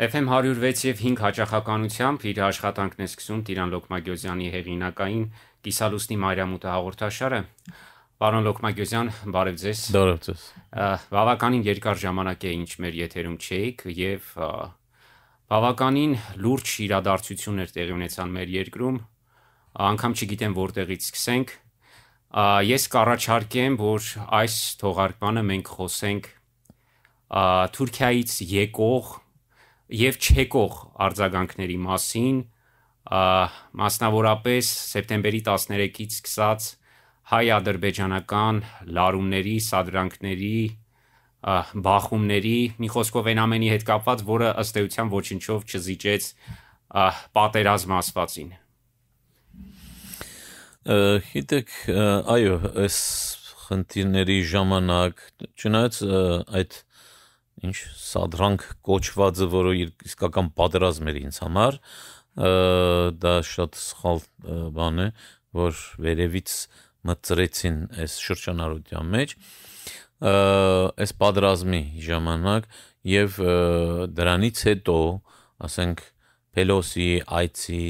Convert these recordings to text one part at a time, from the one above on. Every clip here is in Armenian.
FM 106 եւ 5 հաճախականությամբ իր աշխատանքն է սկսում Տիրան Լոկմագյոզյանի հեղինակային Կիսալուսնի Մարիամուտը հաղորդաշարը։ Պարոն Լոկմագյոզյան, բարև ձեզ։ Բարև ձեզ։ Բավականին երկար ժամանակ է ինչ մեր եթերում չէիք եւ բավականին լուրջ իրադարձություններ տեղի ունեցան մեր երկրում։ Անկամ չգիտեմ որտեղից սկսենք։ Ես կառաջարկեմ, որ այս թողարկմանը մենք խոսենք Թուրքիայից եկող եւ չեկող արձագանքների մասին, մասնավորապես սեպտեմբերի 13-ից սկսած հայ-ադրբեջանական լարումների, սադրանքների, բախումների, մի խոսքով այն ամենի հետ կապված, որը ըստ էության ոչինչով չզիջեց պատերազմ ասվածին։ Գիտեք, այո, այս խնդիրների ժամանակ, չնայած այդ ինչ սադրանք կոչվածը, որը իսկական պատերազմ էր ինձ համար, դա շատ սխալ բան է, որ վերևից մծրեցին այս շրջանառության մեջ այս պատերազմի ժամանակ եւ դրանից հետո, ասենք Պելոսի այցի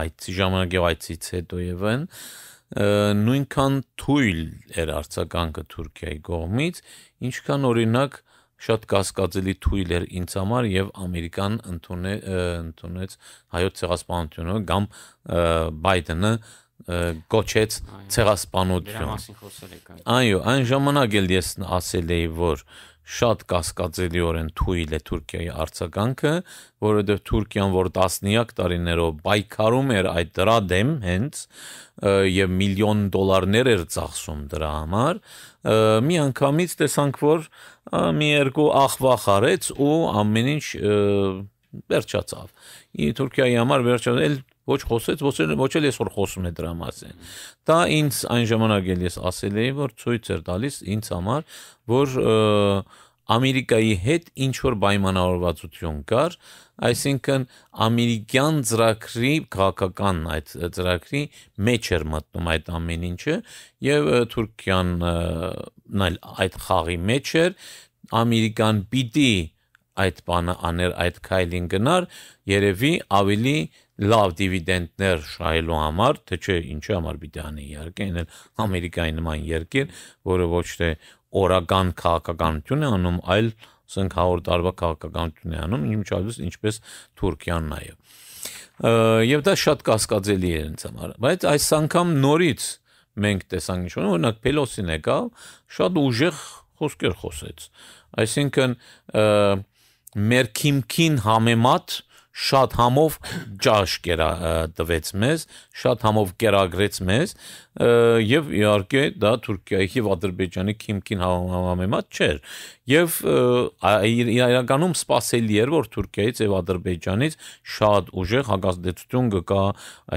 այցի ժամանակ եւ այցից հետո եւ այն նույնքան թույլ էր արցականքը Թուրքիայի կողմից, ինչքան օրինակ շատ կասկածելի թույլ էր ինձ համար եւ ամերիկան ընդունե ընդունեց հայոց ցեղասպանությունը կամ բայդենը գոչեց ցեղասպանություն։ Դրա մասին խոսել եք։ Այո, այն ժամանակ էլ ես ասել էի, որ շատ կասկածելիորեն թույլ է Թուրքիայի արձագանքը, որովհետև Թուրքիան, որ տասնյակ տարիներով պայքարում էր այդ դրա դեմ հենց եւ միլիոն դոլարներ էր ծախսում դրա համար, մի անգամից տեսանք, որ մի երկու ախվախ արեց ու ամեն ինչ վերջացավ։ Ի Թուրքիայի համար վերջացել ոչ խոսեց, ոչ էլ ոչ էլ այսօր խոսում է դրա մասին։ Դա ինձ այն ժամանակ էլ ես ասել էի, որ ցույց էր տալիս ինձ համար, որ Ամերիկայի հետ ինչ որ պայմանավորվածություն կար, այսինքն ամերիկյան ծրագրի քաղաքական այդ ծրագրի մեջ էր մտնում այդ ամեն ինչը եւ Թուրքիան այլ այդ խաղի մեջ էր, Ամերիկան պիտի այդ բանը աներ, այդ քայլին գնար, երևի ավելի լավ դիվիդենդներ շահելու համար, թե չէ ինչի համար պիտի անի իհարկե, այն էլ Ամերիկայի նման երկիր, որը ոչ թե օրական քաղաքականություն է անում, այլ ասենք 100 տարվա քաղաքականություն է անում, ինչպես ինչպես Թուրքիան նաև։ Եվ դա շատ կասկածելի էր ինձ համար, բայց այս անգամ նորից մենք տեսանք ինչ որ օրինակ Պելոսին եկավ, շատ ուժեղ խոսքեր խոսեց։ Այսինքն մեր քիմքին համեմատ շատ համով ճաշ կերա տվեց մեզ, շատ համով կերագրեց մեզ եւ իհարկե դա Թուրքիայի եւ Ադրբեջանի քիմքին հա-, համեմատ չէր եւ իրականում սпасելի էր որ Թուրքիայից եւ Ադրբեջանից շատ ուժեղ հակազդեցություն կգա,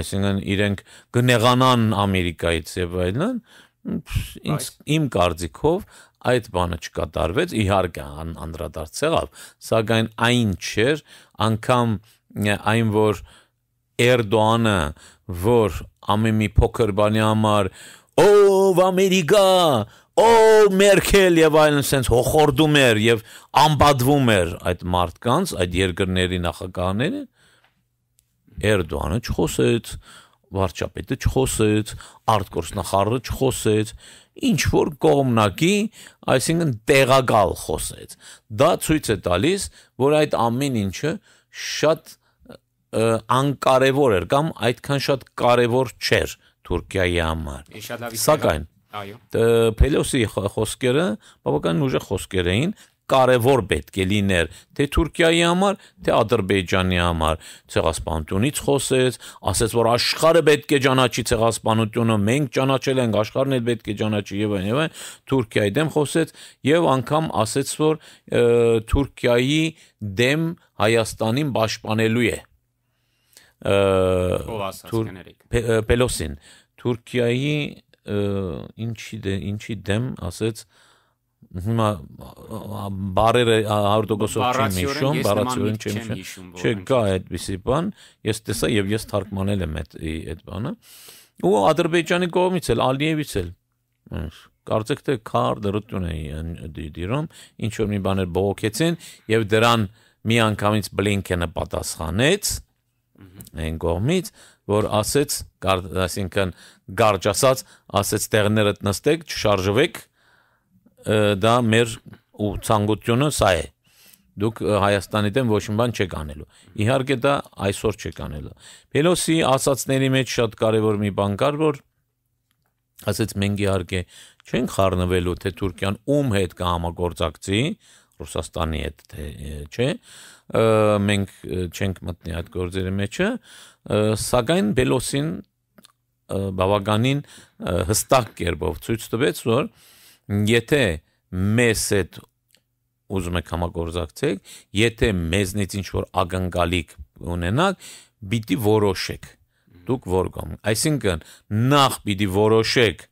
այսինքն իրենք կնեղանան Ամերիկայից եւ այլն, Ինձ իմ կարծիքով այդ բանը չկատարվեց, իհարկե անդրադարձ եղավ, սակայն այն չէր, անգամ այն որ Էրդոանը, որ ամեն մի փոքր բանի համար ով Ամերիկա, ով Մերքել եւ այլն sense հոխորդում էր եւ ամբադվում էր այդ մարդկանց, այդ երկրների նախագահներին Էրդոանը չխոսեց, վարչապետը չխոսեց, արտգործնախարարը չխոսեց, ինչ որ կողմնակի, այսինքն տեղակալ խոսեց։ Դա ցույց է տալիս, որ այդ ամեն ինչը շատ անկարևոր էր կամ այդքան շատ կարևոր չէր Թուրքիայի համար։ Սակայն այո, Փելոսի խոսքերը բավականին ուժեղ խոսքեր էին, կարևոր պետք է լիներ թե Թուրքիայի համար, թե Ադրբեջանի համար։ Ցեղասպանությունից խոսեց, ասեց, որ աշխարհը պետք է ճանաչի ցեղասպանությունը, մենք ճանաչել ենք, աշխարհն էլ պետք է ճանաչի եւ այն եւ այն։ Թուրքիայի դեմ խոսեց եւ անգամ ասեց, որ Թուրքիայի դեմ Հայաստանին պաշտպանելու է։ Պելոսին Թուրքիայի ինչի դե- ինչի դեմ ասեց հիմա բարերը 100%-ով չեմ հիշում, բառացիորեն չեմ հիշում։ Չէ, կա այդպիսի բան, ես տեսա եւ ես թարգմանել եմ այդ այդ բանը։ Ու Ադրբեջանի կողմից էլ, Ալիևից էլ։ Կարծեք թե քար դրություն էի դիրում, ինչ որ մի բաներ բողոքեցին եւ դրան մի անգամից Բլինքենը պատասխանեց այն կողմից, որ ասեց, այսինքն գարջ ասած, ասեց տեղներդ նստեք, չշարժվեք դա մեր ու ցանկությունը սա է դուք Հայաստանի դեմ ոչ մի բան չեք անելու։ Իհարկե դա այսօր չեք անելու։ Պելոսի ասացների մեջ շատ կարևոր մի բան կար, որ ասեց մենք իհարկե չենք խառնվելու թե Թուրքիան ում հետ կհամագործակցի, Ռուսաստանի հետ թե չէ, մենք չենք մտնի այդ գործերի մեջը, սակայն Պելոսին բավականին հստակ կերպով ցույց տվեց, որ Եթե մեզ այդ ուզում եք համագործակցեք, եթե մեզնից ինչ որ ագնկալիք ունենաք, պիտի որոշեք։ Դուք որ կամ, այսինքն նախ պիտի որոշեք,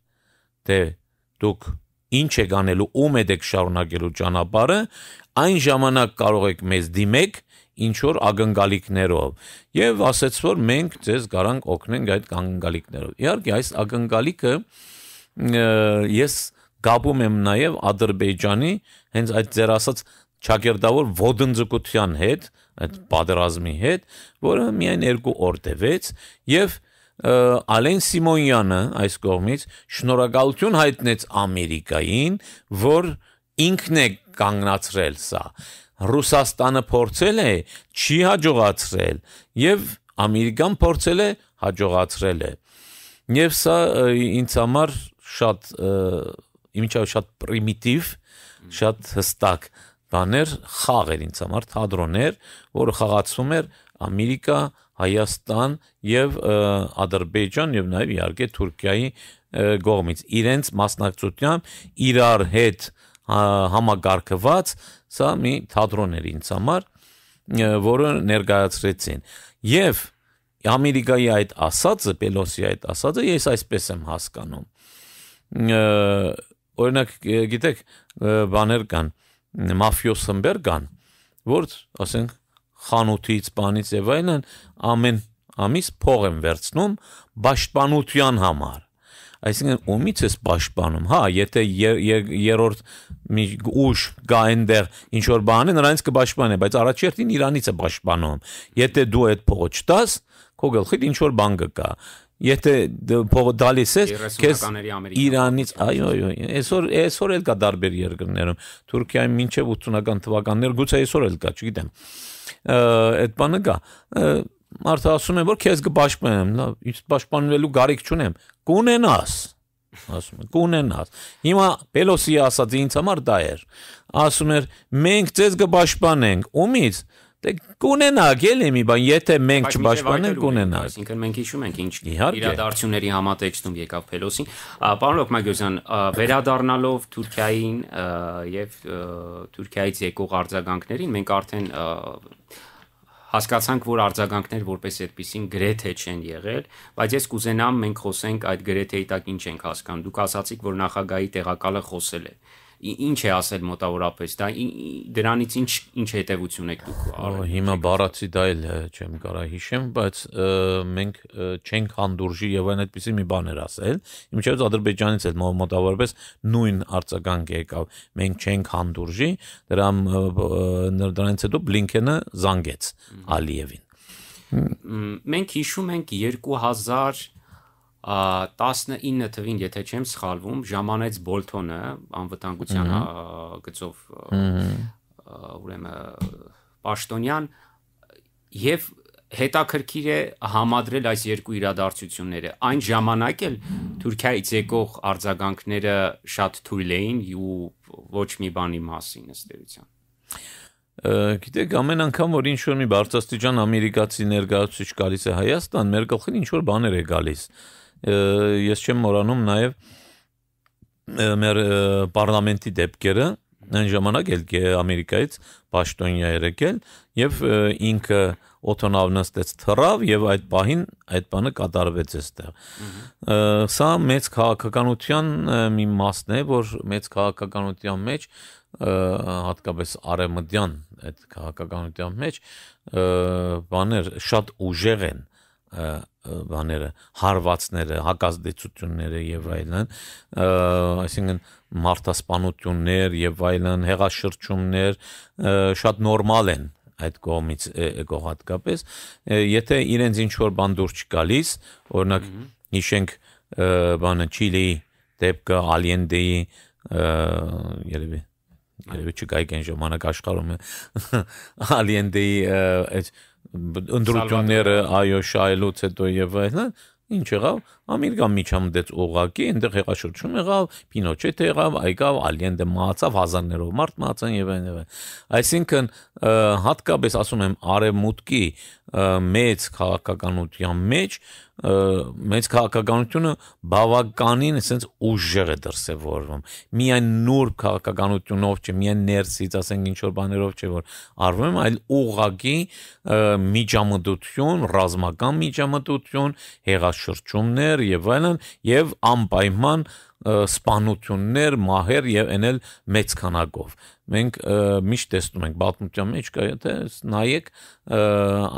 թե դուք ինչ եք անելու, ում եք շարունակելու ճանապարհը, այն ժամանակ կարող եք մեզ դիմեք ինչ որ ագնկալիքներով եւ ասեց որ մենք ձեզ կարանք օգնենք այդ ագնկալիքներով։ Իհարկե այս ագնկալիքը ես և, կապում եմ նաև Ադրբեջանի հենց այդ ձեր ասած ճակերտավոր ոդնձգության հետ, այդ պատերազմի հետ, որը միայն երկու օր տևեց եւ Ալեն Սիմոնյանը այս կողմից շնորհակալություն հայտնեց Ամերիկային, որ ինքն է կանգնացրել սա։ Ռուսաստանը փորձել է, չի հաջողացրել եւ Ամերիկան փորձել է, հաջողացրել է։ Եվ սա ինձ համար շատ և, միջավ շատ պրիմիտիվ, շատ հստակ բաներ, խաղ էր ինձ համար, թատրոններ, որը խաղացում էր Ամերիկա, Հայաստան եւ Ադրբեջան եւ նաեւ իհարկե Թուրքիայի գողմից իրենց մասնակցությամբ իրար հետ համագարկված սա մի թատրոն էր ինձ համար որը ներկայացրեցին եւ Ամերիկայի այդ ասածը, Պելոսի այդ ասածը ես այսպես եմ հասկանում օրինակ գիտեք բաներ կան մաֆիոս խմբեր կան որ ասենք խանութից բանից եւ այլն ամեն ամիս փող են վերցնում պաշտպանության համար այսինքն ումից էս պաշտպանում հա եթե երրորդ մի ուժ գա այնտեղ ինչ որ բան է նրանից կպաշտպանի բայց առաջերտին իրանից է պաշտպանում եթե դու այդ փողը չտաս քո գլխիդ ինչ որ բան կգա Եթե փողը դալիս է, քեզ Իրանից, այո, այո, այսօր այսօր էլ կա դարբեր երկրներում։ Թուրքիայում մինչև 80-ական թվականներ գուցե այսօր էլ կա, չգիտեմ։ Այդ բանը կա։ Մարդը ասում է, որ քեզ կբաշխեմ, լավ, ինձ պաշտպանվելու գարիք չունեմ։ Կունենաս։ Ասում է, կունենաս։ Հիմա Պելոսի ասած ինձ համար դա էր։ Ասում էր, մենք ձեզ կբաշխանենք, ումից Դե կունենակ էլի մի բան, եթե մենք չբաշխանենք կունենանք։ Այսինքն մենք հիշում ենք ինչ իրադարձությունների համատեքստում եկավ Փելոսին։ Պարոն Լոկմագյոզյան, վերադառնալով Թուրքիային եւ Թուրքիայից եկող արձագանքներին, մենք արդեն հասկացանք, որ արձագանքներ որպես այդպեսին գրեթե չեն եղել, բայց ես կուզենամ մենք խոսենք այդ գրեթեի տակ ինչ ենք հասկանում։ Դուք ասացիք, որ նախագահի տեղակալը խոսել է։ Ա, ինչ է ասել մոտավորապես դա դրանից ինչ ինչ հետևություն եք դուք արել հիմա բառացի դա էլ չեմ կարա հիշեմ բայց մենք չենք հանդուրժի եւ այն այդպեսի մի բան էր ասել իմիջիայից ադրբեջանից էլ մոտավորապես նույն արձագանք եկավ մենք չենք հանդուրժի դրան դրանից հետո բլինքենը զանգեց ալիևին մենք հիշում ենք 2000 19 թվին, եթե չեմ սխալվում, ժամանեց Բոլթոնը անվտանգության գծով ուրեմն Պաշտոնյան եւ հետաքրքիր է համադրել այս երկու իրադարձությունները։ Այն ժամանակ էլ Թուրքիայից եկող արձագանքները շատ թույլ էին ու ոչ մի բանի մասին ըստ էության գիտեք ամեն անգամ որ ինչ որ մի բարձրաստիճան ամերիկացի ներկայացուցիչ գալիս է Հայաստան, մեր գլխին ինչ որ բաներ է գալիս ես չեմ մոռանում նաև մեր parlamenti դեպքերը այն ժամանակ էլ Ամերիկայից Պաշտոնյա էր եկել եւ ինքը օտոնավ նստեց թռավ եւ այդ պահին այդ բանը կատարվեց այստեղ։ Սա մեծ քաղաքականության մի մասն է, որ մեծ քաղաքականության մեջ հատկապես արեմդյան այդ քաղաքականության մեջ բաներ շատ ուժեղ են բաները, հարվածները, հակազդեցությունները եւ այլն, այսինքն մարտասպանություններ եւ այլն, հեղաշրջումներ շատ նորմալ են այդ կողմից գող հատկապես եթե իրենց ինչ որ բան դուր չգալիս օրինակ հիշենք բանը Չիլիի դեպքը Ալիենդեի երևի երևի չկայք այն ժամանակ աշխարհում Ալիենդեի այդ ընդրությունները այո շայելուց հետո եւ այլն ինչ եղավ ամերիկան միջամտեց օղակի այնտեղ հեղաշրջում եղավ պինոչետ եղավ այգավ ալիենդը մահացավ հազարներով մարդ մահացան եւ այլն այսինքն հատկապես ասում եմ արևմուտքի մեծ քաղաքականության մեջ մեծ քաղաքականությունը բավականին ասենց ուժեղ է դրսևորվում։ Միայն նուրբ քաղաքականությունով չէ, միայն ներսից, ասենք ինչ որ բաներով չէ որ արվում, այլ ուղղակի միջամտություն, ռազմական միջամտություն, հեղաշրջումներ եւ այլն եւ անպայման և սպանություններ, մահեր եւ այն էլ մեծ քանակով։ Մենք միշտ տեսնում ենք պատմության մեջ կա, եթե նայեք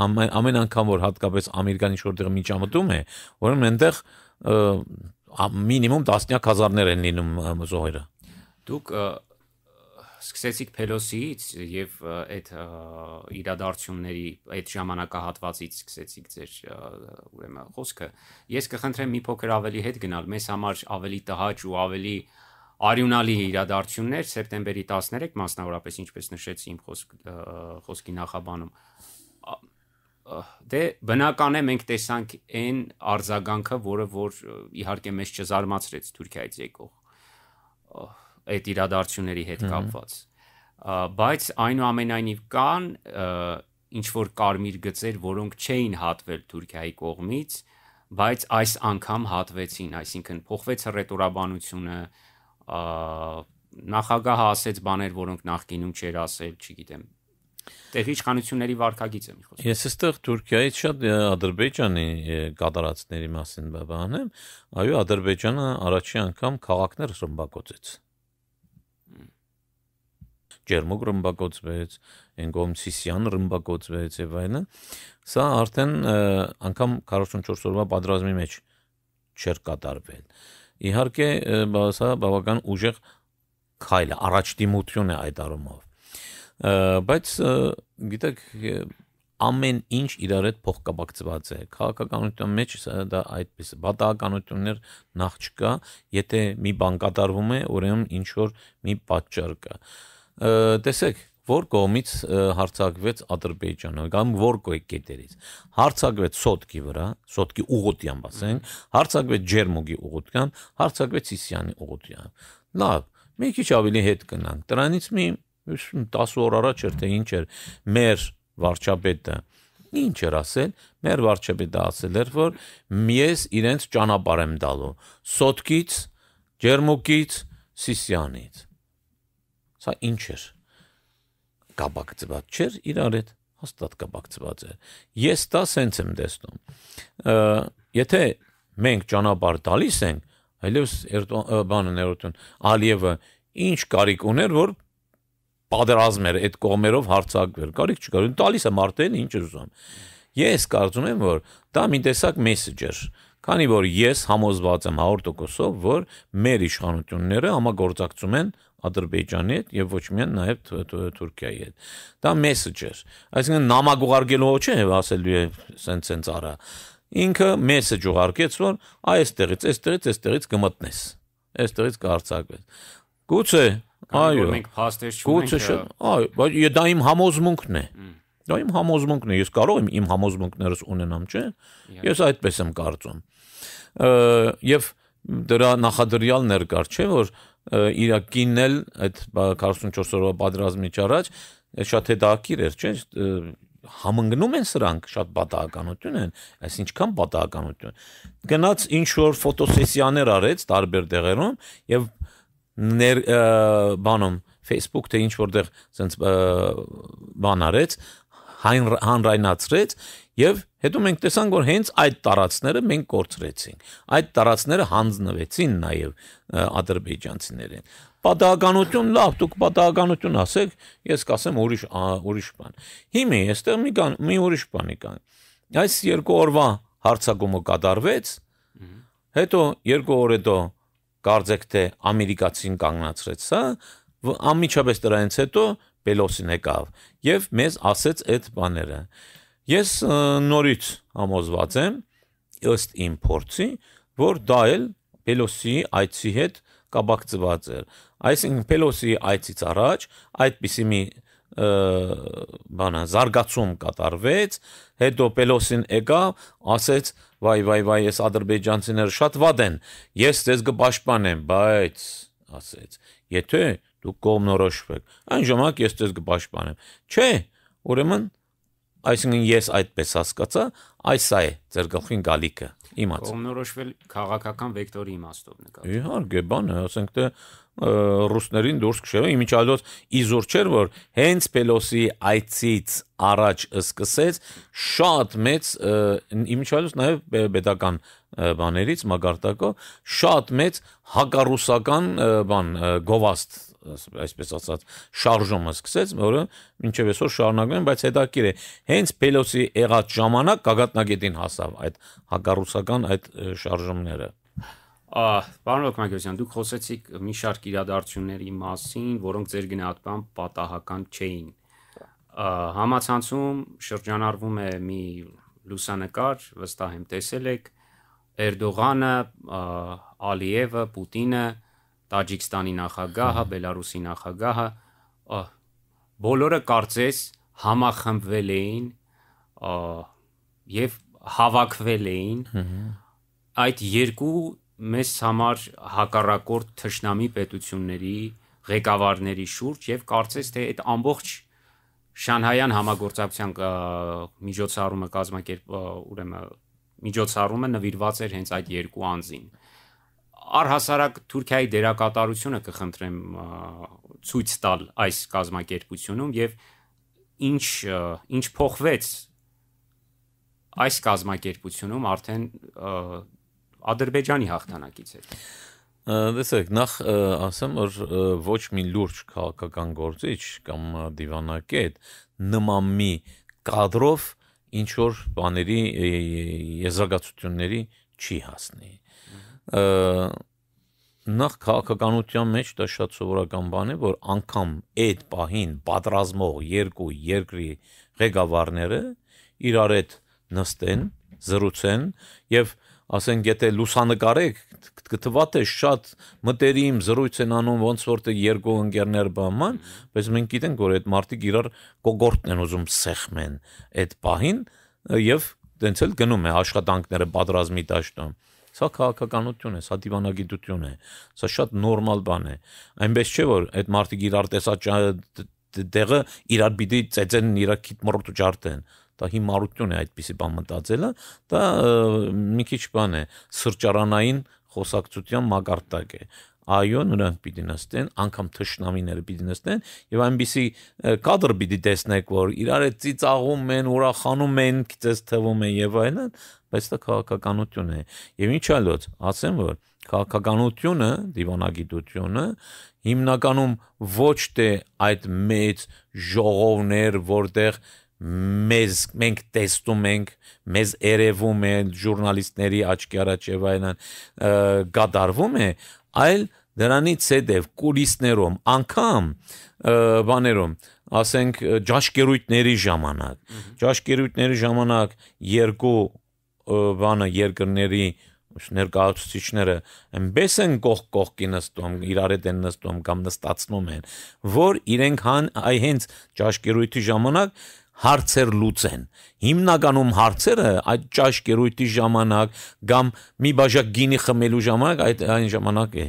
ամեն ամեն անգամ որ հատկապես ամերիկան ինչ որտեղ միջամտում է, ուրեմն այնտեղ մինիմում տասնյակ հազարներ են լինում զոհերը։ Դուք սկսեցիք Փելոսից եւ այդ իրադարձությունների այդ ժամանակահատվածից սկսեցիք ձեր ուրեմն խոսքը ես կխնդրեմ մի փոքր ավելի հետ գնալ մեզ համար ավելի տհաճ ու ավելի արյունալի իրադարձություններ սեպտեմբերի 13 մասնավորապես ինչպես նշեցի իմ խոսք խոսքի նախաբանում դե բնական է մենք տեսանք այն արձագանքը, որը որ իհարկե մեզ չզարմացրեց Թուրքիայից եկող այդ իրադարձությունների հետ կապված։ Բայց այնուամենայնիվ կան ինչ որ կարմիր գծեր, որոնք չէին հատվել Թուրքիայի կողմից, բայց այս անգամ հատվեցին, այսինքն փոխվեց ռետորաբանությունը, նախագահը ասեց բաներ, որոնք նախկինում չէր ասել, չգիտեմ, տեղի իշխանությունների վարկագից եմ խոսում։ Ես էստեղ Թուրքիայից շատ Ադրբեջանի կատարածքների մասին բանեմ։ Այո, Ադրբեջանը առաջի անգամ քաղաքներ ռմբակոծեց։ Ջերմուկ ռմբակոծվեց, այն կողմ Սիսյան ռմբակոծվեց եւ այլն։ Սա արդեն անգամ 44 օրվա պատրաստմի մեջ չէր կատարվել։ Իհարկե, սա բավական ուժեղ քայլ է, առաջդիմություն է այդ առումով։ Բայց գիտեք, ամեն ինչ իրար հետ փոխկապակցված է։ Քաղաքականության մեջ դա այդպես է։ Պատահականություններ նախ չկա, եթե մի բան կատարվում է, ուրեմն ինչ որ մի պատճառ կա։ Ա, տեսեք որ կողմից հարցակվեց Ադրբեջանը կամ որ կետերից հարցակվեց Սոտկի վրա, Սոտկի ուղոտյան ասենք, հարցակվեց Ջերմուգի ուղոտյան, հարցակվեց Սիսյանի ուղոտյան։ Լավ, մի քիչ ավելի հետ գնանք։ Դրանից մի 10 օր առաջ էր թե ինչ էր մեր վարչապետը ինչ էր ասել, մեր վարչապետը ասել էր, որ ես իրենց ճանապարհ եմ տալու Սոտկից, Ջերմուկից, Սիսյանից Սա ինչ էր։ Կապակցված չէր իրար հետ, հաստատ կապակցված էր։ Ես դա սենց եմ տեսնում։ Եթե մենք ճանապարհ տալիս ենք, այլևս բանը ներոտուն Ալիևը ինչ կարիք ուներ, որ պատերազմ էր այդ կողմերով հարցակվեր։ Կարիք չկար, տալիս եմ արտեն ինչ ուզում։ Ես կարծում եմ, որ դա մի տեսակ մեսեջեր է Քանի որ ես համոզված եմ 100%-ով, որ մեր իշխանությունները համագործակցում են Ադրբեջանի հետ եւ ոչ միայն նաեւ Թուրքիայի հետ։ Դա մեսեջեր։ Այսինքն նամակ ուղարկելու ոչ է ասելու է սենց սենց արա։ Ինքը մեսեջ ուղարկեց, որ այստեղից, այստեղից, այստեղից կմտնես։ Այստեղից կհարցակվես։ Գուցե, այո։ Մենք փաստեր չունենք։ Գուցե, այո, բայց դա իմ համոզմունքն է։ Ա Դա իմ համոզմունքն է, ես կարող եմ իմ համոզմունքներս ունենամ, չէ՞։ Ես այդպես եմ կարծում։ Եվ դրա նախադրյալ ներկար չէ, որ Իրաքինն էլ այդ 44 օրվա պատերազմից առաջ շատ հետաքրքիր էր, չէ՞, համընկնում են սրանք շատ պատահականություն են, այս ինչքան պատահականություն։ Գնաց ինչ որ ֆոտոսեսիաներ արեց տարբեր տեղերում եւ ներ բանում Facebook-ը ինչ որտեղ sense բան արեց, հանրայնացրեց եւ հետո մենք տեսանք որ հենց այդ տարածները մենք կորցրեցինք այդ տարածները հանձնվեցին նաեւ ադրբեջանցիներին պատահականություն լավ դուք պատահականություն ասեք ես կասեմ ուրիշ ուրիշ բան հիմա այստեղ մի կան մի ուրիշ բանի կան այս երկու օրվա հարցակումը կատարվեց հետո երկու օր հետո կարծեք թե ամերիկացին կանգնացրեց սա անմիջապես դրանից հետո Պելոսին եկավ եւ մեզ ասեց այդ բաները։ Ես նորից համոզված եմ ըստ իմ փորձի, որ դա էլ Պելոսի այցի հետ կապակցված էր։ Այսինքն Պելոսի այցից առաջ այդպիսի մի բանա զարգացում կատարվեց, հետո Պելոսին եկավ, ասեց վայ վայ վայ ես ադրբեջանցիները շատ վատ են, ես ձեզ կպաշտպանեմ, բայց ասեց, եթե դուք կողմնորոշվեք։ Այն ժամանակ ես ձեզ կպաշտպանեմ։ Չէ, ուրեմն այսինքն ես այդպես հասկացա, այս է ձեր գլխին գալիքը։ Իմաց։ Կողմնորոշվել քաղաքական վեկտորի իմաստով նկատի։ Իհարկե, բանը, ասենք թե ռուսներին դուրս քշելը իմիջալոց իզուր չէր, որ հենց Պելոսի այցից առաջ սկսեց շատ մեծ իմիջալոց նաև pedagogan բաներից մագարտակով շատ մեծ հակառուսական բան գովաստ այսպես ասած շարժումը սկսեց, որը մինչև այսօր շարունակվում է, բայց հետաքրքիր է, հենց Պելոսի եղած ժամանակ գագաթնագետին հասավ այդ հակառուսական այդ շարժումները։ Պարոն Օկմագյոսյան, դուք խոսեցիք մի շարք իրադարձությունների մասին, որոնք ձեր գնահատմամբ պատահական չէին։ Համացանցում շրջանառվում է մի լուսանկար, վստահ եմ տեսել եք, Էրդողանը, Ալիևը, Պուտինը, Տաջիկստանի նախագահը, Բելարուսի նախագահը, բոլորը կարծես համախմբվել էին եւ հավաքվել էին այդ երկու մեզ համար հակառակորդ թշնամի պետությունների ղեկավարների շուրջ եւ կարծես թե այդ ամբողջ Շանհայան համագործակցության միջոցառումը կազմակերպ ուրեմն միջոցառումը նվիրված էր հենց այդ երկու անձին առհասարակ Թուրքիայի դերակատարությունը կխնդրեմ ցույց տալ այս կազմակերպությունում եւ ինչ ինչ փոխվեց այս կազմակերպությունում արդեն Ադրբեջանի հաղթանակից հետո Դեսեք, նախ ասեմ, որ ոչ մի լուրջ քաղաքական գործիչ կամ դիվանակետ նման մի կադրով ինչ որ բաների եզրակացությունների չի հասնի նախ քաղաքականության մեջ դա շատ սովորական բան է, որ անգամ այդ պահին պատրազմող երկու երկրի ղեկավարները իրար հետ նստեն, զրուցեն եւ ասենք եթե լուսանկարեք կթվա թե շատ մտերիմ զրույց են անում ոնց որ թե երկու ընկերներ բաման, բայց մենք գիտենք որ այդ մարդիկ իրար կոգորտն են ուզում սեղմեն այդ պահին եւ դենց էլ գնում է աշխատանքները պատրազմի դաշտում։ Սա քաղաքականություն է, սա դիվանագիտություն է, սա շատ նորմալ բան է։ Այնպես չէ որ այդ մարդիկ իրար տեսած տեղը իրար պիտի ծեծեն, իրար քիթ մռտու ջարտեն դա հիմարություն է այդպիսի բան մտածելը, դա մի քիչ բան է, սրճարանային խոսակցության մագարտակ է այո նրանք պիտի նստեն անգամ թշնամիները պիտի նստեն եւ այնպիսի կադր պիտի տեսնեք որ իրար է ծիծաղում են ուրախանում են քեզ թվում է եւ այլն բայց դա քաղաքականություն է եւ ինչ այլոց ասեմ որ քաղաքականությունը դիվանագիտությունը հիմնականում ոչ թե այդ մեծ ժողովներ որտեղ մեզ մենք տեսնում ենք մեզ երևում է ժուրնալիստների աչքի առաջ եւ այլն գադարվում է այլ դրանից հետև կուլիսներում, անգամ բաներում, ասենք ճաշկերույթների ժամանակ, ճաշկերույթների ժամանակ երկու բանը երկրների ներկայացուցիչները այնպես են կողք կողքի նստում, իրար հետ են նստում կամ նստացնում են, որ իրենք հան այ հենց ճաշկերույթի ժամանակ հարցեր լուծեն։ Հիմնականում հարցերը այդ ճաշ կերույթի ժամանակ կամ մի բաժակ գինի խմելու ժամանակ այդ այն ժամանակ է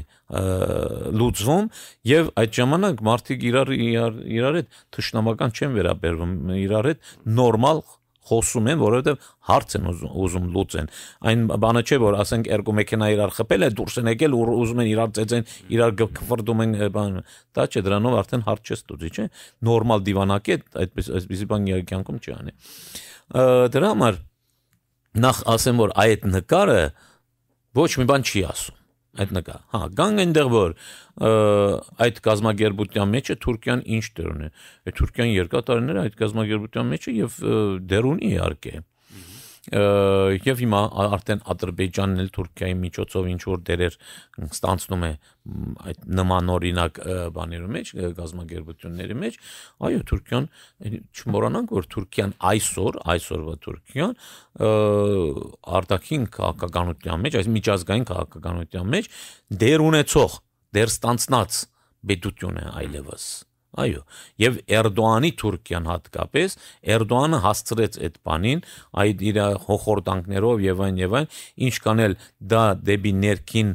լուծվում եւ այդ ժամանակ մարդիկ իրար իրար, իրար հետ թշնամական չեն վերաբերվում, իրար հետ նորմալ խոսում են, որովհետև հարց են ուզում, ուզում լուծեն։ Այն բանը չէ, որ ասենք երկու մեքենա իրար խփել է, դուրս են եկել ու ուզում են իրար ծեծեն, իրար գկվրդում են բան։ Դա չէ, դրանով արդեն հարց չես լուծի, չէ։ Նորմալ դիվանակի այդպես այսպեսի բան երկյանքում չի անի։ Դրա համար նախ ասեմ, որ այդ նկարը ոչ մի բան չի ասում այդ նկա։ Հա, կան այնտեղ որ այդ գազագերբության մեջ է Թուրքիան ինչ դեր ունի։ Այդ Թուրքիան երկար տարիներ այդ գազագերբության մեջ է եւ դեր ունի իհարկե եւ հիմա արդեն Ադրբեջանն էլ Թուրքիայի միջոցով ինչ որ դերեր ստանցնում է այդ նման օրինակ բաների մեջ, գազագերբությունների մեջ, այո, Թուրքիան չմոռանանք, որ Թուրքիան այսօր, այսօրվա Թուրքիան արտաքին քաղաքականության մեջ, այս միջազգային քաղաքականության մեջ դեր ունեցող, դեր ստանցնած պետություն է այլևս։ այ Այո, եւ Էրդողանի Թուրքիան հատկապես Էրդողանը հասցրեց այդ բանին, այդ իր հոխորտանքներով եւ այն եւ այն, ինչ կանել դա դեպի ներքին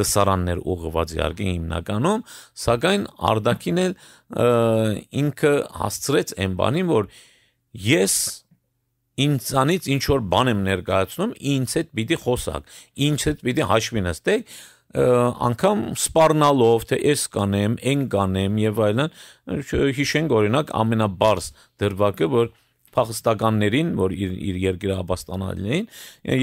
լսարաններ ուղղված իհարկե հիմնականում, սակայն արդակին էլ ինքը հասցրեց այն բանին, որ ես ինձանից ինչ որ բան եմ ներկայացնում, ինձ հետ պիտի խոսակ, ինձ հետ պիտի հաշվի նստեք, անգամ սպառնալով թե էս կանեմ, այն կանեմ եւ այլն հիշենք օրինակ ամենաբարձ դրվագը որ փախստականներին, որ իր իր երկիրը հապաստանալին էին,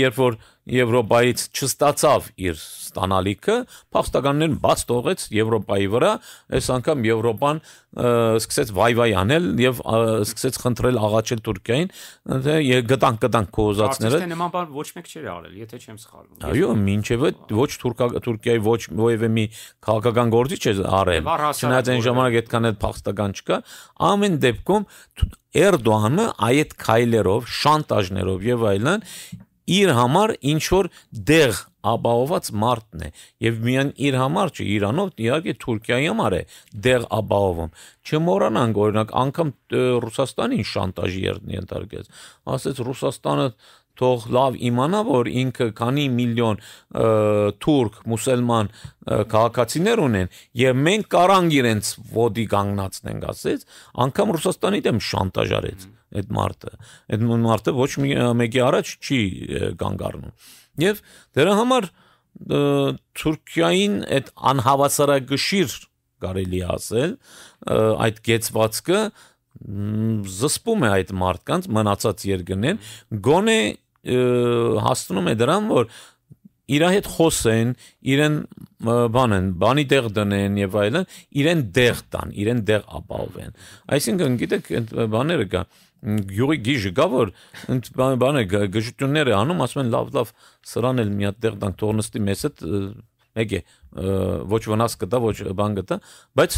երբ որ Եվրոպայից չստացավ իր ստանալիքը, փախստականներն բաց թողեց Եվրոպայի վրա, այս անգամ Եվրոպան սկսեց վայվայ անել եւ սկսեց խնդրել աղաչել Թուրքիային, թե գտանք գտանք կոզացները։ Արդյոք նման բան ոչ մեկ չէր արել, եթե չեմ սխալվում։ Այո, մինչև ոչ Թուրքիայի ոչ ովևէ մի քաղաքական գործիչ չէր արել։ Չնայած այն ժամանակ այդքան էլ փախստական չկա, ամեն դեպքում Էրդողանը այդ քայլերով, շանտաժներով եւ այլն իր համար ինչ որ դեղ ապահոված մարդն է եւ միայն իր համար չէ Իրանով իհարկե Թուրքիայի համար է դեղ ապահովում չմոռանանք օրինակ անգամ Ռուսաստանին շանտաժի ենթարկեց ասեց Ռուսաստանը թող լավ իմանա, որ ինքը քանի միլիոն թուրք, մուսուլման քաղաքացիներ ունեն եւ մենք կարանք իրենց ոդի կանգնացնենք ասեց, անգամ Ռուսաստանի դեմ շանտաժ արեց այդ մարտը։ Այդ մարտը ոչ մի մեկի առաջ չի կանգառնում։ Եվ դրա համար Թուրքիային այդ անհավասարագշիր կարելի ասել այդ գեցվածքը զսպում է այդ մարդկանց մնացած երկրներ գոնե հասնում է դրան, որ իր հետ խոսեն, իրեն բան են, բանի տեղ դնեն եւ այլն, իրեն դեղ տան, իրեն դեղ ապահովեն։ Այսինքն գիտեք, այդ բաները կա յուղի գիժը գա որ բանը գժությունները անում, ասում են լավ, լավ, սրան էլ մի հատ դեղ տանք թողնստի մեզ հետ մեկ է ոչ վնաս կտա, ոչ բան կտա, բայց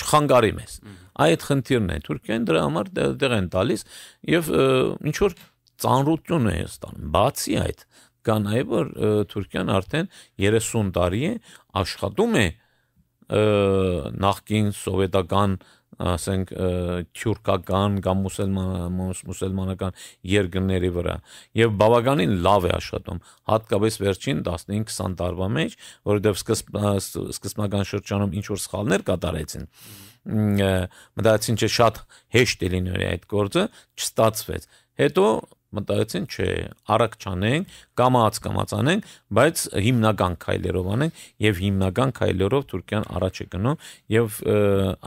չխանգարի մեզ։ Այդ խնդիրն է, Թուրքիան դրա համար դեղ են տալիս եւ ինչ որ ծանրություն է Հայաստանում։ Բացի այդ, կա նաև որ Թուրքիան արդեն 30 տարի է աշխատում է նախկին սովետական ասենք թյուրքական կամ մուսուլման մուսուլմանական երկրների վրա եւ բավականին լավ է աշխատում հատկապես վերջին 15-20 տարվա մեջ որովհետեւ սկզբնական շրջանում ինչ որ սխալներ կատարեցին մտածեցին չէ շատ հեշտ է լինելու այդ գործը չստացվեց հետո մտածեցին, չէ, առակ չանենք, կամած կամած անենք, բայց հիմնական քայլերով անենք եւ հիմնական քայլերով Թուրքիան առաջ է գնում եւ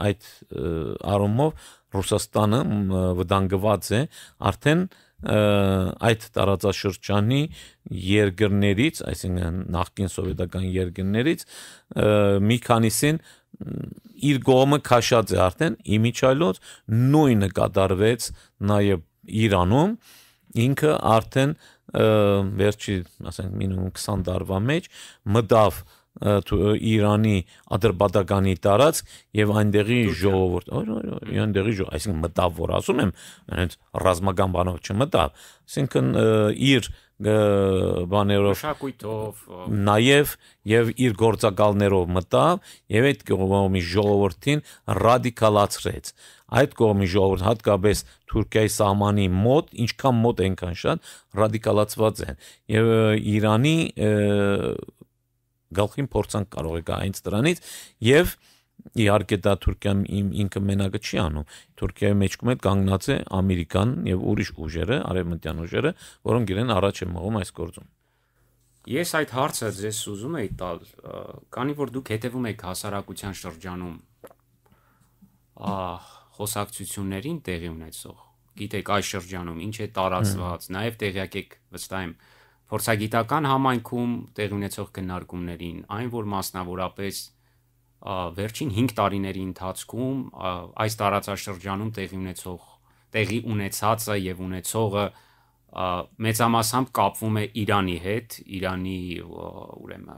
այդ առումով Ռուսաստանը վտանգված է արդեն այդ տարածաշրջանի երկրներից, այսինքն նախկին սովետական երկրներից մի քանիսին իր գոմը քաշած է արդեն իմիջայլոց նույնը կատարվեց նաև Իրանում ինքը արդեն վերջի, ասենք, մինիմում 20 տարվա մեջ մտավ Իրանի ադրբադականի տարածք եւ այնտեղի ժողովուրդ, օր օր այնտեղի ժողով, այսինքն մտավ, որ ասում եմ, այնց ռազմական բանով չմտավ, այսինքն իր բաներով շակույտով նաև եւ իր գործակալներով մտավ եւ այդ կողմի ժողովրդին ռադիկալացրեց այդ կողմի ժողովուրդ հատկապես Թուրքիայի սահմանի մոտ ինչքան մոտ այնքան շատ ռադիկալացված են եւ Իրանի գլխին փորձանք կարող եկա այնց դրանից եւ իհարկե դա Թուրքիան ինքը մենակը չի անում Թուրքիայի մեջ կում է կանգնած է Ամերիկան եւ ուրիշ ուժերը արևմտյան ուժերը որոնք իրեն առաջ են մղում այս գործում Ես այդ հարցը ձեզ ուզում եի տալ քանի որ դուք հետևում եք հասարակության շրջանում ահ խոսակցություններին տեղի ունեցող գիտեք այս շրջանում ինչ է տարածված, նաև տեղյակ եք վստահ եմ Փորձագիտական համայնքում տեղի ունեցող քննարկումներին, այն որ մասնավորապես վերջին 5 տարիների ընթացքում այս տարածաշրջանում տեղի ունեցող տեղի ունեցածը եւ ունեցողը մեծամասամբ կապվում է Իրանի հետ, Իրանի ուրեմն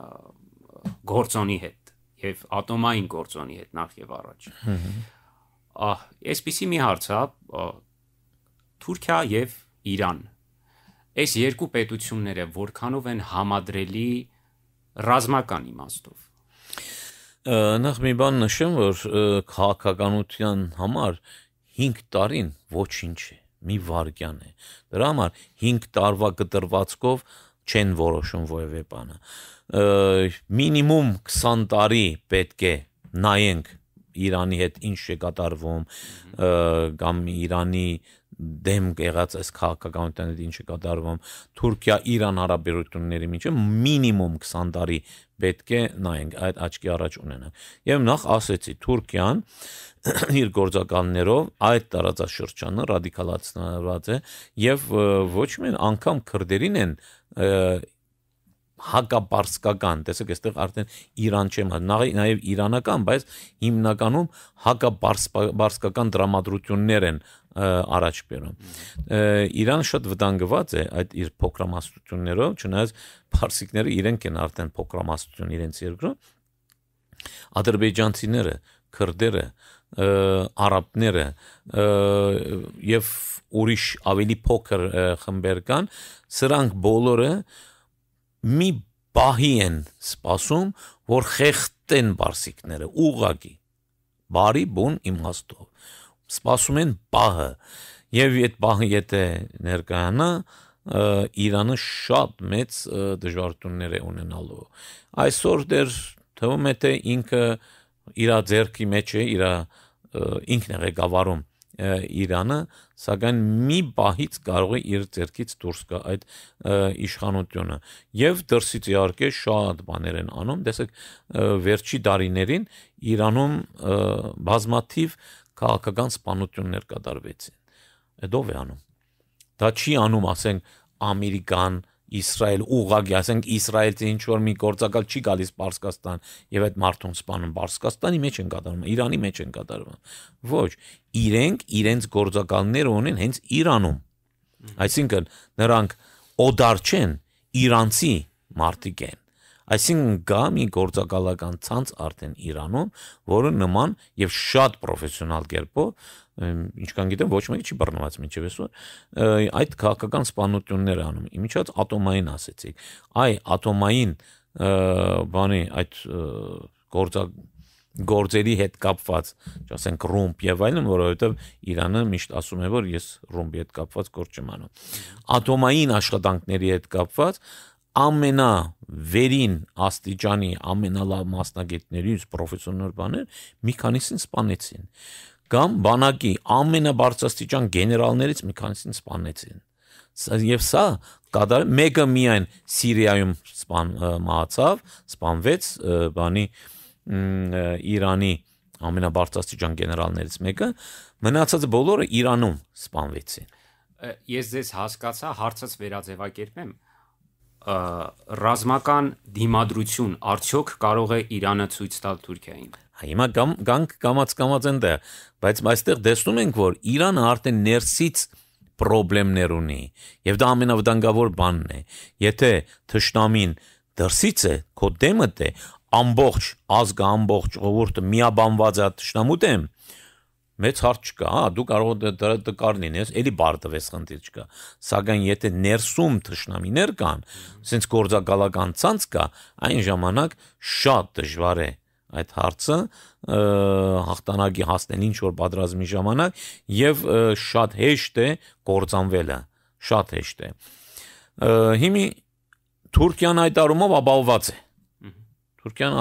գործոնի հետ եւ ատոմային գործոնի հետ նախ եւ առաջ։ Ահա, այսպիսի մի հարց է Թուրքիա եւ Իրան այս երկու պետությունները որքանով են համադրելի ռազմական իմաստով։ Նախ մի բան նշեմ, որ քաղաքականության համար 5 տարին ոչինչ է, մի վարկյան է։ Դրա համար 5 տարվա կտրվածքով չեն որոշում որևէ բանը։ Մինիմում 20 տարի պետք է նայենք Իրանի հետ ինչ է կատարվում կամ Իրանի դեմ կեղած այս քաղաքականությունները ինչը կատարվում Թուրքիա-Իրան հարաբերությունների միջև մինիմում 20 տարի պետք է նայենք այդ աչքի առաջ ունենանք։ Եվ նախ ասեցի Թուրքիան իր գործականներով այդ տարածաշրջանը ռադիկալացնված է եւ ոչ միայն անգամ քրդերին են հակապարսկական, տեսեք, այստեղ արդեն Իրան չեմ, հա- նաև իրանական, բայց հիմնականում հակապարսկական դրամատրություններ են առաջ բերում։ Իրան շատ վտանգված է այդ իր փոքրամասնություններով, չնայած Փարսիկները իրենք են արդեն փոքրամասնություն իրենց երկրում։ Ադրբեջանցիները, քրդերը, արաբները եւ ուրիշ ավելի փոքր խմբեր կան, սրանք բոլորը մի բահի են սպասում, որ խեղտեն բարսիկները, ուղագի, բարի բուն իմ հաստով, սպասում են բահը, և ետ բահը ետ է ներկայանա, իրանը շատ մեծ դժվարդուններ է ունենալու, այսօր դեր թվում է, թե ինքը իրա ձերքի մեջ է, իրա ինքն է ղեկավարում Իրանը, սակայն մի պահից կարող է իր ձեռքից դուրս գա այդ իշխանությունը եւ դրսից իհարկե շատ բաներ են անում, տեսեք վերջի դարիներին Իրանում բազմաթիվ քաղաքական սպանություններ կատարվեցին։ Այդ ով է անում։ Դա չի անում, ասենք, ամերիկան, Իսրայել ուղագի, ասենք Իսրայելցի ինչ որ մի գործակալ չի գալիս Պարսկաստան եւ այդ մարդուն սպանում Պարսկաստանի մեջ են կատարվում, Իրանի մեջ են կատարվում։ Ոչ, իրենք իրենց գործակալները ունեն հենց Իրանում։ Այսինքն նրանք օդար չեն, իրանցի մարդիկ են։ Այսինքն կա մի գործակալական ցանց արդեն Իրանում, որը նման եւ շատ պրոֆեսիոնալ կերպով ինչքան գիտեմ ոչ մեկը չի բռնված մինչև այսօր այդ քաղաքական սպանություններ անում։ Իմիջած ատոմային ասեցիք։ Այ ատոմային բանի այդ գործակ գործերի հետ կապված, ասենք ռումբ եւ այլն, որովհետեւ Իրանը միշտ ասում է, որ ես ռումբի հետ կապված գործ չեմ անում։ Ատոմային աշխատանքների հետ կապված ամենա վերին աստիճանի ամենալավ մասնագետներից պրոֆեսորներ բաներ մի քանիսին սպանեցին կամ բանակի ամենաբարձրաստիճան գեներալներից մի քանիսին սպանեցին եւ սա կադար մեկը միայն Սիրիայում սպան մահացավ սպանվեց բանի Իրանի ամենաբարձրաստիճան գեներալներից մեկը մնացած բոլորը Իրանում սպանվեցին ես ձեզ հասկացա հարցս վերաձևակերպեմ ռազմական դիմադրություն արդյոք կարող է Իրանը ցույց տալ Թուրքիային։ Հիմա կամ գանք կամած կամած այնտեղ, դե, բայց այստեղ տեսնում ենք, որ Իրանը արդեն ներսից խնդիրներ ունի, եւ դա ամենավտանգավոր բանն է։ Եթե թշնամին դրսից է, քո դեմդ է, ամբողջ ազգը, ամբողջ ժողովուրդը միաբանված է թշնամու դեմ, մեծ հարց չկա, հա, դու կարող ես դրա տկար լինես, էլի բարդվես խնդիր չկա։ Սակայն եթե ներսում թշնամիներ կան, ասենց գործակալական ցանց կա, այն ժամանակ շատ դժվար է այդ հարցը հաղթանակի հասնել ինչ որ պատրաստմի ժամանակ եւ շատ հեշտ է կործանվելը, շատ հեշտ է։ Հիմի Թուրքիան այդ առումով ապահովված է։ Թուրքիան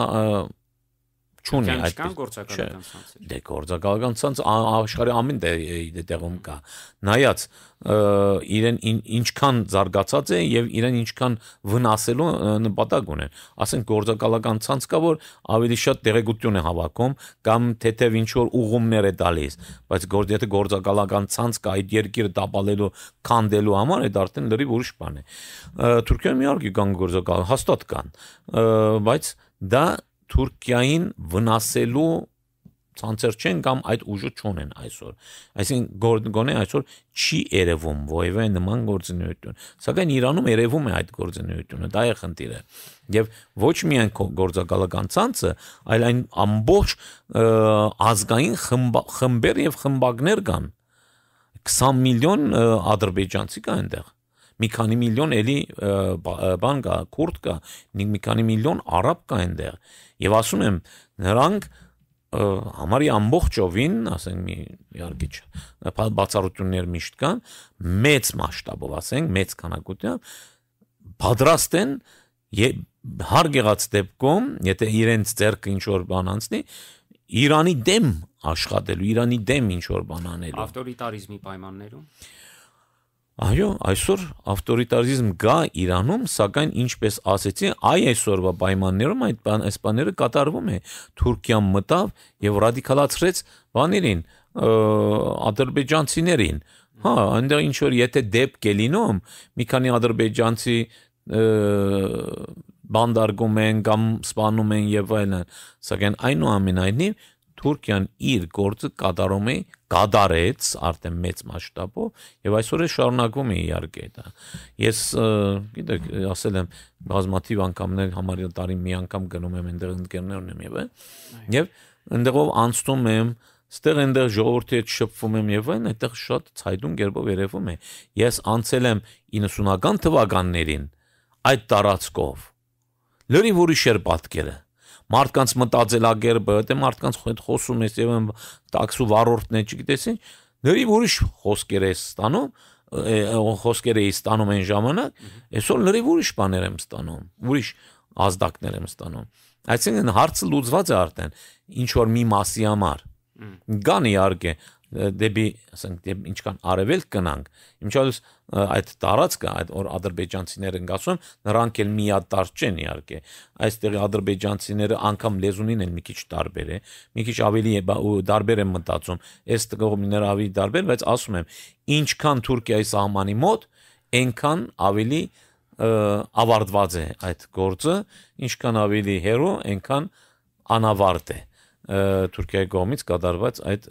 չունի այդպես։ Չկան գործակալական ցանցեր։ Դե գործակալական ցանց աշխարհի ամեն դե- տեղում կա։ Նայած իրեն ինչքան զարգացած է եւ իրեն ինչքան վնասելու նպատակ ունեն։ Ասենք գործակալական ցանց կա, որ ավելի շատ տեղեկություն է հավաքում կամ թեթև ինչ որ ուղումներ է տալիս, բայց գործ եթե գործակալական ցանց կա այդ երկիրը տապալելու, քանդելու համար, այդ արդեն լրիվ ուրիշ բան է։ Թուրքիայում իհարկե կան գործակալ, հաստատ կան, բայց դա Թուրքիային վնասելու ցանցեր չեն կամ այդ ուժը չունեն այսօր։ Այսինքն գոնե այսօր չի երևում ովևէ նման գործունեություն։ Սակայն Իրանում երևում է այդ գործունեությունը, դա է խնդիրը։ Եվ ոչ միայն գործակալական ցանցը, այլ այն ամբողջ ազգային խմբեր եւ խմբակներ կան։ 20 միլիոն ադրբեջանցի կա այնտեղ մի քանի միլիոն էլի բան կա, քուրդ կա, մի քանի միլիոն արաբ կա այնտեղ։ Եվ ասում եմ, նրանք համարի ամբողջովին, ասենք մի իհարկե բացառություններ միշտ կան, մեծ մասշտաբով, ասենք, մեծ քանակությամբ պատրաստ են եւ հարգեղած դեպքում, եթե իրենց ձեռքը ինչ որ բան անցնի, Իրանի դեմ աշխատելու, Իրանի դեմ ինչ որ բան անելու։ Ավտորիտարիզմի պայմաններում Այո, այսօր ավտորիտարիզմ կա Իրանում, սակայն ինչպես ասեցի, այ այսօրվա պայմաններում այդ այս բաները կատարվում է։ Թուրքիան մտավ եւ ռադիկալացրեց բաներին, ադրբեջանցիներին։ Հա, այնտեղ ինչ որ եթե դեպք է լինում, մի քանի ադրբեջանցի բանդարգում են կամ սպանում են եւ այլն, սակայն այնուամենայնիվ Թուրքիան իր գործը կատարում է դադարեց արդեն մեծ մասշտաբով եւ այսօր է շարունակվում է իհարկե դա։ Ես գիտեք ասել եմ բազմաթիվ անգամներ համարյա տարի մի անգամ գնում եմ այնտեղ ընկերներ ունեմ եւ եւ այնտեղով անցնում եմ ստեղ այնտեղ ժողովրդի հետ շփվում եմ եւ այն այդտեղ շատ ցայտուն երբով երևում է։ Ես անցել եմ 90-ական թվականներին այդ տարածքով։ Լրիվ ուրիշ էր պատկերը մարդկանց մտածելակերպը, թե մարդկանց հետ խոսում ես եւ տաքսու վարորդն է, չգիտես ինչ, ներիվ ուրիշ խոսքեր է ստանում, խոսքեր էի ստանում այն ժամանակ, այսօր լրիվ ուրիշ բաներ եմ ստանում, ուրիշ ազդակներ եմ ստանում։ Այսինքն հարցը լուծված է արդեն ինչ որ մի մասի համար։ Գան իհարկե դեպի ասենք դեպի ինչքան արևելք գնանք ինչալուս այդ տարածքը այդ որ ադրբեջանցիները են ասում նրանք էլ միատար չեն իհարկե այստեղի ադրբեջանցիները անգամ լեզունին են մի քիչ տարբեր է մի քիչ ավելի է տարբեր են մտածում այս տղողմիները ավելի տարբեր բայց ասում եմ ինչքան Թուրքիայի սահմանի մոտ այնքան ավելի ավարտված է այդ գործը ինչքան ավելի հերո այնքան անավարտ է Թուրքիայի կողմից կատարված այդ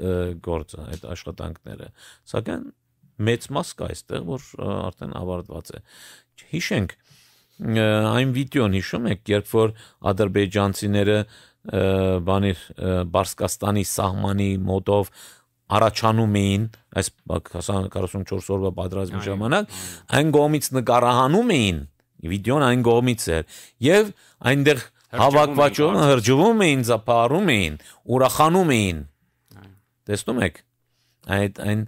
գործը, այդ աշխատանքները։ Սակայն մեծ մաս կա այստեղ, որ արդեն ավարտված է։ Հիշենք այն վիդեոն հիշում եք, երբ որ ադրբեջանցիները բանի Բարսկաստանի սահմանի մոտով առաջանում էին այս 44 օրվա պատրաստի ժամանակ այն գոմից նկարահանում էին վիդեոն այն գոմից էր եւ այնտեղ Հավաքվածում հրջվում էին, զապարում էին, ուրախանում էին։ Տեսնում եք։ Այդ այն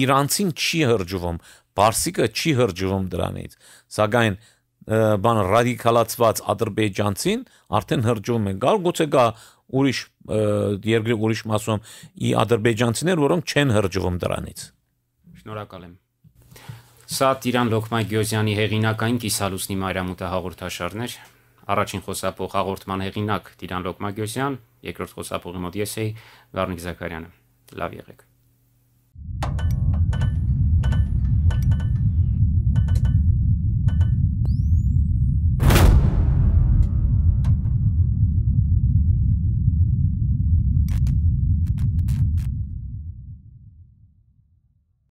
իրանցին չի հրջվում, Բարսիկը չի հրջվում դրանից։ Սակայն բան ռադիկալացված ադրբեջանցին արդեն հրջվում են։ Գալ գուցե գա ուրիշ երկրի ուրիշ մասում ի ադրբեջանցիներ, որոնք չեն հրջվում դրանից։ Շնորհակալ եմ։ Սա Տիրան Լոկմայ Գյոզյանի հեղինակային կիսալուսնի մայրամուտը հաղորդաշարներ։ Առաջին խոսափող հաղորդման հեղինակ Տիրան Լոկմագյոսյան, երկրորդ խոսափողի մոտ ես էի Վարնիկ Զաքարյանը։ Լավ եղեք։